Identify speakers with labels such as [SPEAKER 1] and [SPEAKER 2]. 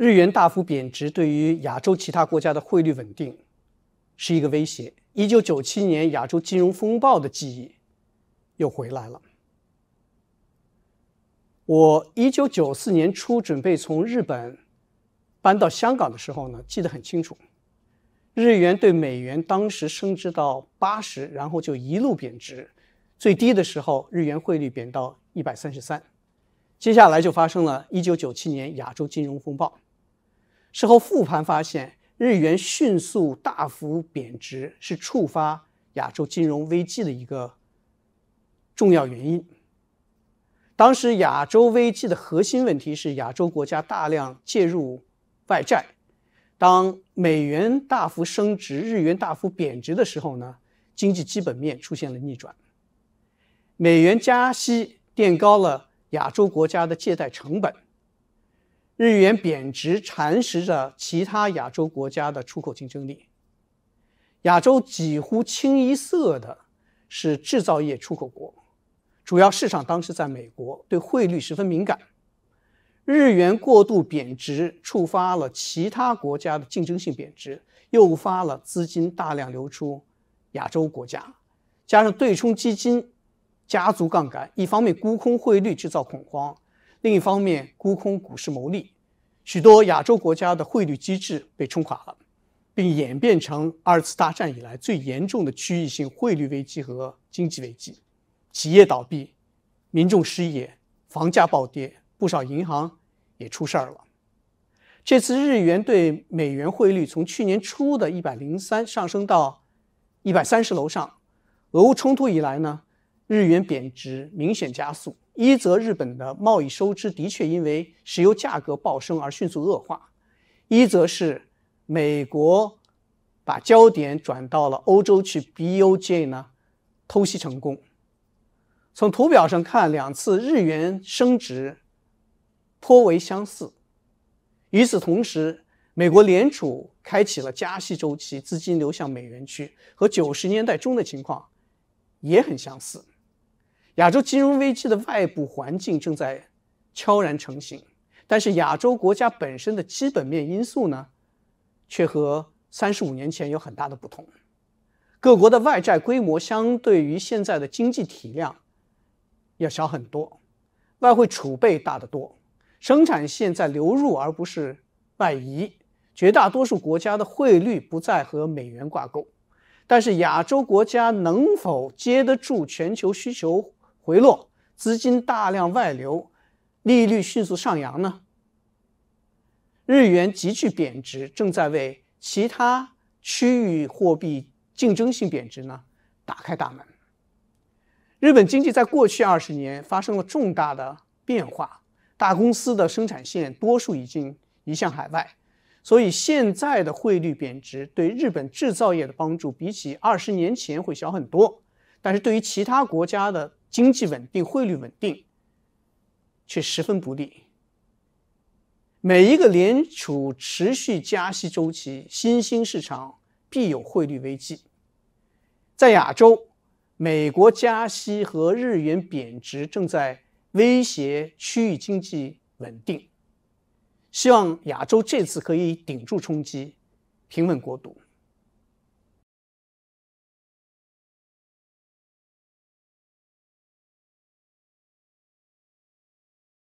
[SPEAKER 1] 日元大幅贬值对于亚洲其他国家的汇率稳定是一个威胁。1997年亚洲金融风暴的记忆又回来了。我1994年初准备从日本搬到香港的时候呢，记得很清楚，日元对美元当时升值到八十，然后就一路贬值，最低的时候日元汇率贬到一百三十三，接下来就发生了一九九七年亚洲金融风暴。事后复盘发现，日元迅速大幅贬值是触发亚洲金融危机的一个重要原因。当时亚洲危机的核心问题是亚洲国家大量介入外债。当美元大幅升值、日元大幅贬值的时候呢，经济基本面出现了逆转。美元加息垫高了亚洲国家的借贷成本。日元贬值蚕食着其他亚洲国家的出口竞争力。亚洲几乎清一色的是制造业出口国，主要市场当时在美国，对汇率十分敏感。日元过度贬值触发了其他国家的竞争性贬值，诱发了资金大量流出亚洲国家，加上对冲基金，家族杠杆，一方面沽空汇率制造恐慌。另一方面，沽空股市牟利，许多亚洲国家的汇率机制被冲垮了，并演变成二次大战以来最严重的区域性汇率危机和经济危机。企业倒闭，民众失业，房价暴跌，不少银行也出事儿了。这次日元对美元汇率从去年初的一百零三上升到一百三十楼上。俄乌冲突以来呢，日元贬值明显加速。一则日本的贸易收支的确因为石油价格暴升而迅速恶化，一则是美国把焦点转到了欧洲去，BOJ 呢偷袭成功。从图表上看，两次日元升值颇为相似。与此同时，美国联储开启了加息周期，资金流向美元区，和九十年代中的情况也很相似。亚洲金融危机的外部环境正在悄然成型，但是亚洲国家本身的基本面因素呢，却和三十五年前有很大的不同。各国的外债规模相对于现在的经济体量要小很多，外汇储备大得多，生产线在流入而不是外移，绝大多数国家的汇率不再和美元挂钩。但是亚洲国家能否接得住全球需求？回落，资金大量外流，利率迅速上扬呢。日元急剧贬值，正在为其他区域货币竞争性贬值呢打开大门。日本经济在过去二十年发生了重大的变化，大公司的生产线多数已经移向海外，所以现在的汇率贬值对日本制造业的帮助比起二十年前会小很多。但是对于其他国家的，经济稳定、汇率稳定，却十分不利。每一个联储持续加息周期，新兴市场必有汇率危机。在亚洲，美国加息和日元贬值正在威胁区域经济稳定。希望亚洲这次可以顶住冲击，平稳过渡。